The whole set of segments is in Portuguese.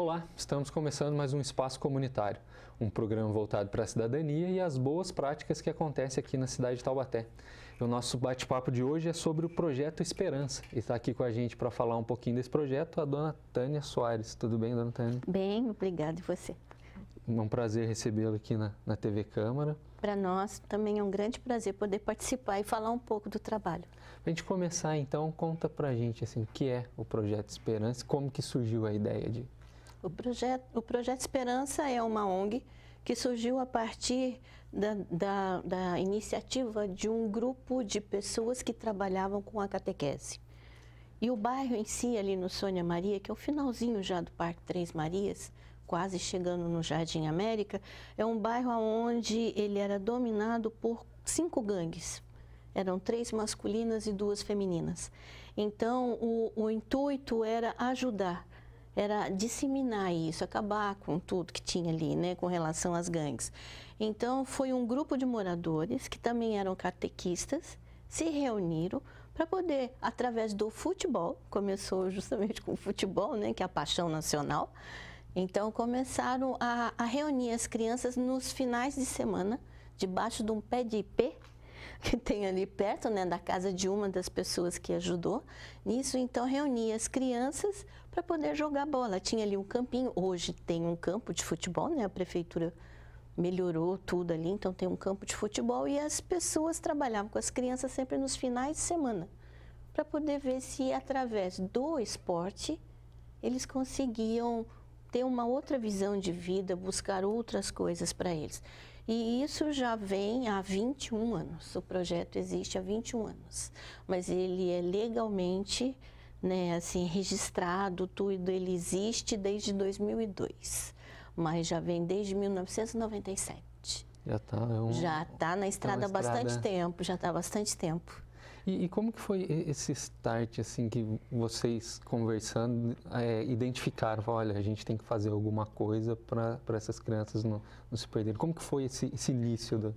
Olá, estamos começando mais um Espaço Comunitário, um programa voltado para a cidadania e as boas práticas que acontecem aqui na cidade de Taubaté. E o nosso bate-papo de hoje é sobre o projeto Esperança. E está aqui com a gente para falar um pouquinho desse projeto a dona Tânia Soares. Tudo bem, dona Tânia? Bem, obrigada. E você? É um prazer recebê la aqui na, na TV Câmara. Para nós também é um grande prazer poder participar e falar um pouco do trabalho. Para a gente começar, então, conta para a gente assim, o que é o projeto Esperança e como que surgiu a ideia de o projeto, o projeto Esperança é uma ONG que surgiu a partir da, da, da iniciativa de um grupo de pessoas que trabalhavam com a catequese. E o bairro em si, ali no Sônia Maria, que é o finalzinho já do Parque Três Marias, quase chegando no Jardim América, é um bairro onde ele era dominado por cinco gangues. Eram três masculinas e duas femininas. Então, o, o intuito era ajudar era disseminar isso, acabar com tudo que tinha ali, né, com relação às gangues. Então, foi um grupo de moradores que também eram catequistas, se reuniram para poder, através do futebol, começou justamente com o futebol, né, que é a paixão nacional, então começaram a, a reunir as crianças nos finais de semana, debaixo de um pé de ipê, que tem ali perto, né, da casa de uma das pessoas que ajudou nisso. Então, reunia as crianças para poder jogar bola. Tinha ali um campinho, hoje tem um campo de futebol, né, a prefeitura melhorou tudo ali, então tem um campo de futebol e as pessoas trabalhavam com as crianças sempre nos finais de semana para poder ver se através do esporte eles conseguiam ter uma outra visão de vida, buscar outras coisas para eles. E isso já vem há 21 anos. O projeto existe há 21 anos, mas ele é legalmente né, assim, registrado, tudo, ele existe desde 2002, mas já vem desde 1997. Já está é um, já tá na estrada é há tá bastante estrada... tempo, já está há bastante tempo. E, e, como que foi esse start, assim, que vocês conversando, é, identificaram, olha, a gente tem que fazer alguma coisa para essas crianças não, não se perderem? Como que foi esse, esse início do,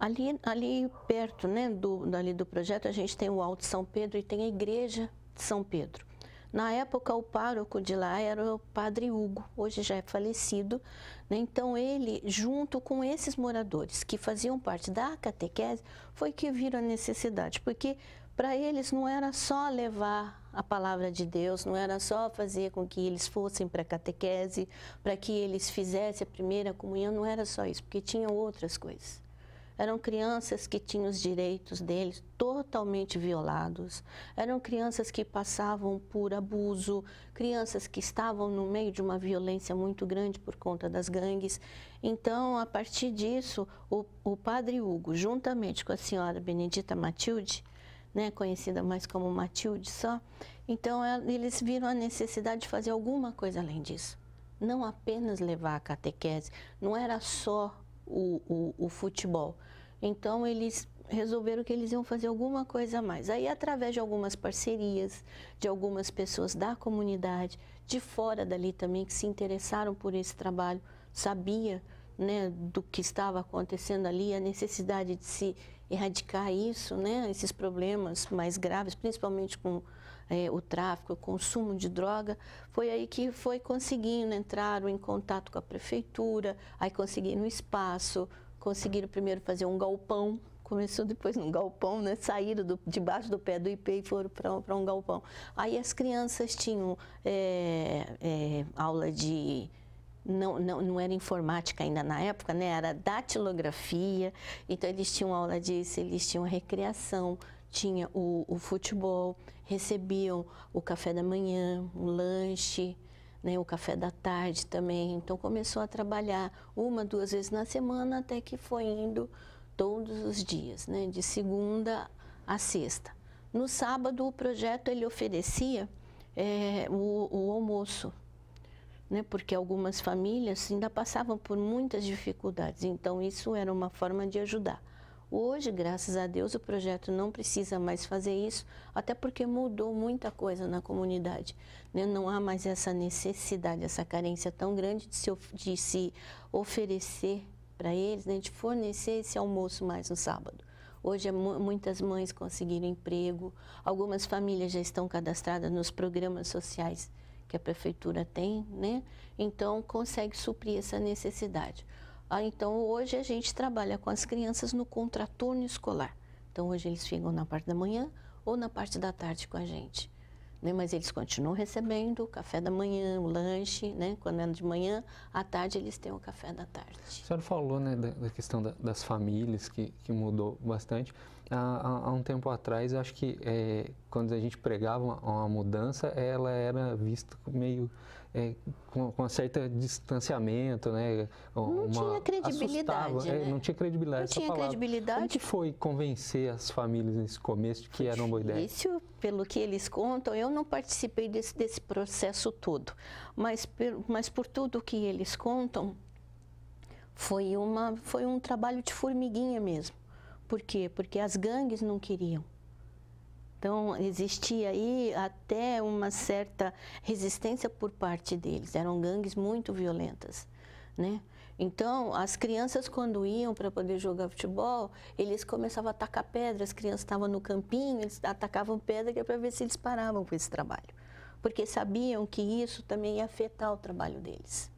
Ali, ali perto né, do, ali do projeto, a gente tem o Alto São Pedro e tem a Igreja de São Pedro. Na época, o pároco de lá era o padre Hugo, hoje já é falecido. Né? Então, ele, junto com esses moradores que faziam parte da catequese, foi que viram a necessidade, porque para eles não era só levar a palavra de Deus, não era só fazer com que eles fossem para a catequese, para que eles fizessem a primeira comunhão, não era só isso, porque tinham outras coisas. Eram crianças que tinham os direitos deles totalmente violados, eram crianças que passavam por abuso, crianças que estavam no meio de uma violência muito grande por conta das gangues. Então, a partir disso, o, o padre Hugo, juntamente com a senhora Benedita Matilde, né, conhecida mais como Matilde só, então é, eles viram a necessidade de fazer alguma coisa além disso. Não apenas levar a catequese, não era só o, o, o futebol. Então eles resolveram que eles iam fazer alguma coisa a mais. Aí, através de algumas parcerias, de algumas pessoas da comunidade, de fora dali também, que se interessaram por esse trabalho, sabia né, do que estava acontecendo ali, a necessidade de se erradicar isso, né, esses problemas mais graves, principalmente com é, o tráfico, o consumo de droga, foi aí que foi conseguindo entrar em contato com a prefeitura, aí conseguiram espaço, conseguiram primeiro fazer um galpão, começou depois num galpão, né? Saíram do, debaixo do pé do IP e foram para um galpão. Aí as crianças tinham é, é, aula de não, não, não era informática ainda na época, né? Era datilografia. Então eles tinham aula disso, eles tinham recreação, tinha o, o futebol, recebiam o café da manhã, o lanche, né, o café da tarde também. Então começou a trabalhar uma, duas vezes na semana, até que foi indo todos os dias, né, de segunda a sexta. No sábado o projeto ele oferecia é, o, o, almoço, né, porque algumas famílias ainda passavam por muitas dificuldades. Então isso era uma forma de ajudar. Hoje, graças a Deus, o projeto não precisa mais fazer isso, até porque mudou muita coisa na comunidade. Né? Não há mais essa necessidade, essa carência tão grande de se, de se oferecer para eles, né? de fornecer esse almoço mais no sábado. Hoje é muitas mães conseguiram emprego, algumas famílias já estão cadastradas nos programas sociais que a prefeitura tem, né? Então consegue suprir essa necessidade. Ah, então hoje a gente trabalha com as crianças no contraturno escolar. Então hoje eles ficam na parte da manhã ou na parte da tarde com a gente. Né? Mas eles continuam recebendo o café da manhã, o lanche, né? quando é de manhã, à tarde eles têm o café da tarde. A senhora falou né, da, da questão da, das famílias que, que mudou bastante há, há um tempo atrás, acho que é, quando a gente pregava uma, uma, mudança, ela era vista meio é, com, com um certo distanciamento, né? Não uma, tinha credibilidade, é, né? não tinha credibilidade. Não tinha palavra. credibilidade. Como que foi convencer as famílias nesse começo de que foi era uma boa ideia? Difícil, pelo que eles contam. Eu não participei desse, desse processo todo, mas, per, mas por tudo que eles contam, foi, uma, foi um trabalho de formiguinha mesmo. Por quê? Porque as gangues não queriam. Então, existia aí até uma certa resistência por parte deles. Eram gangues muito violentas, né? Então, as crianças quando iam para poder jogar futebol, eles começavam a atacar pedra, as crianças estavam no campinho, eles atacavam pedra é para ver se eles paravam com esse trabalho. Porque sabiam que isso também ia afetar o trabalho deles.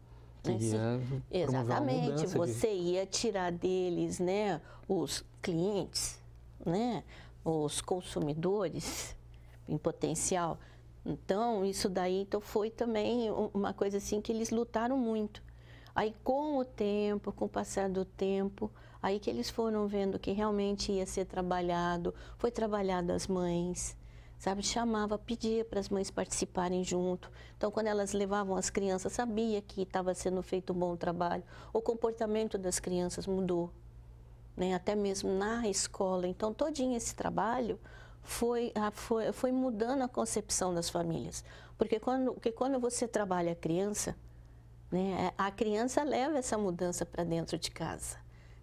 Que ia né, Exatamente, você de... ia tirar deles né, os clientes, né, os consumidores em potencial. Então, isso daí então, foi também uma coisa assim que eles lutaram muito. Aí, com o tempo, com o passar do tempo, aí que eles foram vendo que realmente ia ser trabalhado, foi trabalhado as mães, sabe? Chamava, pedia para as mães participarem junto. Então, quando elas levavam as crianças, sabia que estava sendo feito um bom trabalho. O comportamento das crianças mudou, né? Até mesmo na escola. Então, todinho esse trabalho foi, ah, foi, foi mudando a concepção das famílias. Porque quando, porque quando você trabalha a criança, né? A criança leva essa mudança para dentro de casa.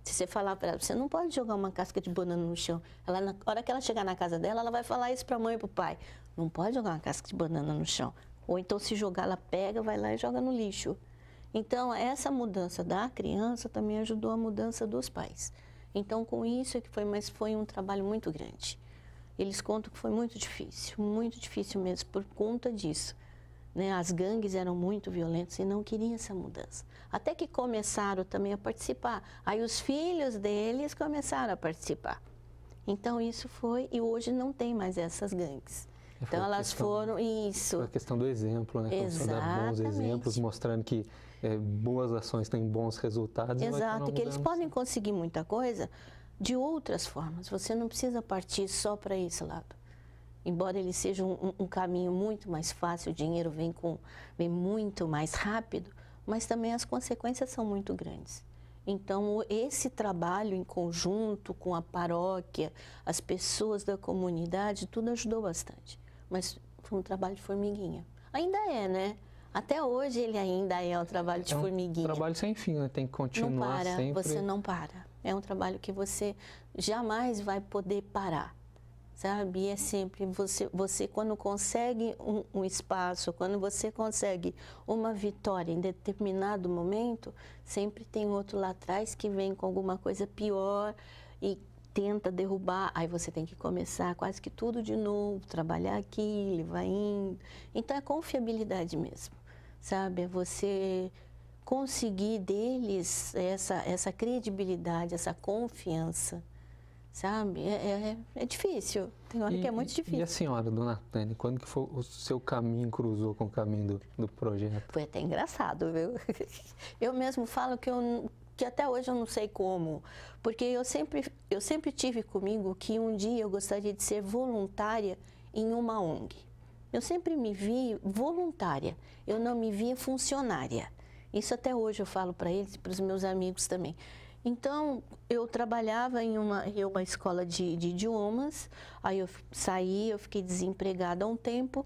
Se você falar para ela, você não pode jogar uma casca de banana no chão. Ela, na hora que ela chegar na casa dela, ela vai falar isso para a mãe e para o pai. Não pode jogar uma casca de banana no chão. Ou então, se jogar, ela pega, vai lá e joga no lixo. Então, essa mudança da criança também ajudou a mudança dos pais. Então, com isso é que foi, mas foi um trabalho muito grande. Eles contam que foi muito difícil, muito difícil mesmo, por conta disso. Né? As gangues eram muito violentas e não queriam essa mudança. Até que começaram também a participar. Aí os filhos deles começaram a participar. Então isso foi, e hoje não tem mais essas gangues. É, então elas questão, foram isso. A questão do exemplo, né? Exatamente. Dar bons exemplos, mostrando que é, boas ações têm bons resultados. É Exato, E que eles podem conseguir muita coisa de outras formas. Você não precisa partir só para esse lado embora ele seja um, um, caminho muito mais fácil, o dinheiro vem, com, vem muito mais rápido, mas também as consequências são muito grandes. Então, esse trabalho em conjunto com a paróquia, as pessoas da comunidade, tudo ajudou bastante. Mas foi um trabalho de formiguinha. Ainda é, né? Até hoje ele ainda é um trabalho de é um formiguinha. trabalho sem fim, né? Tem que continuar não para, sempre. Você não para. É um trabalho que você jamais vai poder parar sabe? É sempre você, você quando consegue um, um, espaço, quando você consegue uma vitória em determinado momento, sempre tem outro lá atrás que vem com alguma coisa pior e tenta derrubar, aí você tem que começar quase que tudo de novo, trabalhar aqui, ele vai indo. Então é confiabilidade mesmo, sabe? É você conseguir deles essa, essa credibilidade, essa confiança sabe? É, é, é, difícil, tem hora e, que é muito difícil. E a senhora, dona Tânia, quando que foi o seu caminho cruzou com o caminho do, do projeto? Foi até engraçado, viu? Eu mesmo falo que eu que até hoje eu não sei como, porque eu sempre, eu sempre tive comigo que um dia eu gostaria de ser voluntária em uma ONG. Eu sempre me vi voluntária, eu não me via funcionária. Isso até hoje eu falo para eles e para os meus amigos também. Então, eu trabalhava em uma, em uma escola de, de idiomas, aí eu saí, eu fiquei desempregada há um tempo,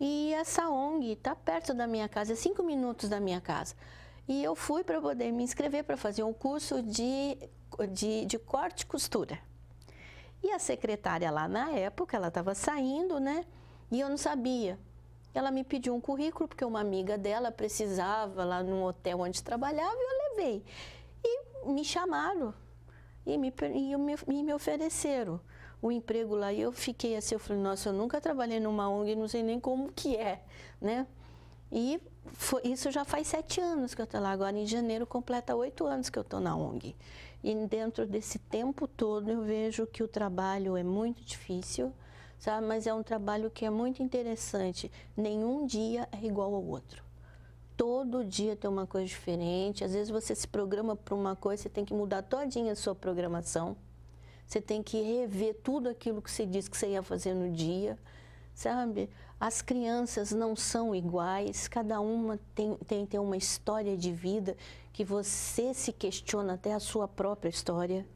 e essa ONG está perto da minha casa, é cinco minutos da minha casa. E eu fui para poder me inscrever para fazer um curso de, de, de corte e costura. E a secretária lá na época, ela estava saindo, né? E eu não sabia. Ela me pediu um currículo, porque uma amiga dela precisava lá no hotel onde trabalhava, e eu levei me chamaram e me, e me, me ofereceram o emprego lá. E eu fiquei assim, eu falei, nossa, eu nunca trabalhei numa ONG, não sei nem como que é, né? E foi, isso já faz sete anos que eu estou lá. Agora, em janeiro, completa oito anos que eu estou na ONG. E dentro desse tempo todo, eu vejo que o trabalho é muito difícil, sabe? Mas é um trabalho que é muito interessante. Nenhum dia é igual ao outro todo dia tem uma coisa diferente. Às vezes você se programa para uma coisa, você tem que mudar todinha a sua programação. Você tem que rever tudo aquilo que você disse que você ia fazer no dia, sabe? As crianças não são iguais, cada uma tem, tem, tem uma história de vida que você se questiona até a sua própria história.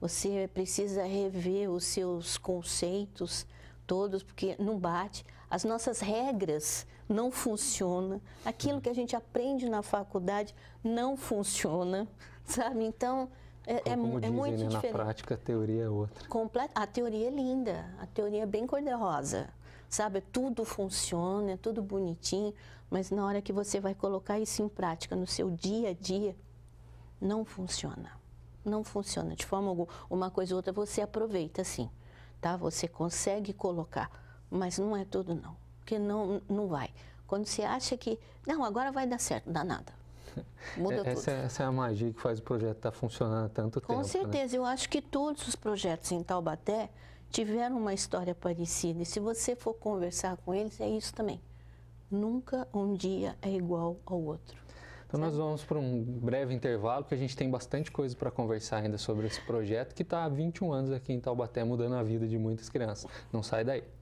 Você precisa rever os seus conceitos todos, porque não bate as nossas regras não funcionam, aquilo que a gente aprende na faculdade não funciona, sabe? Então, é, é Como é, dizem, é muito né, diferente. Na prática, a teoria é outra. Comple a teoria é linda, a teoria é bem cor-de-rosa, sabe? Tudo funciona, é tudo bonitinho, mas na hora que você vai colocar isso em prática no seu dia a dia, não funciona. Não funciona de forma alguma. Uma coisa ou outra você aproveita, sim, tá? Você consegue colocar mas não é tudo, não. Porque não, não vai. Quando você acha que, não, agora vai dar certo, dá nada. Muda é, essa, tudo. É, essa é a magia que faz o projeto estar tá funcionando há tanto Com tempo. Com né? certeza. Né? Eu acho que todos os projetos em Taubaté tiveram uma história parecida. E se você for conversar com eles, é isso também. Nunca um dia é igual ao outro. Então nós vamos para um breve intervalo, porque a gente tem bastante coisa para conversar ainda sobre esse projeto que está há 21 anos aqui em Taubaté mudando a vida de muitas crianças. Não sai daí.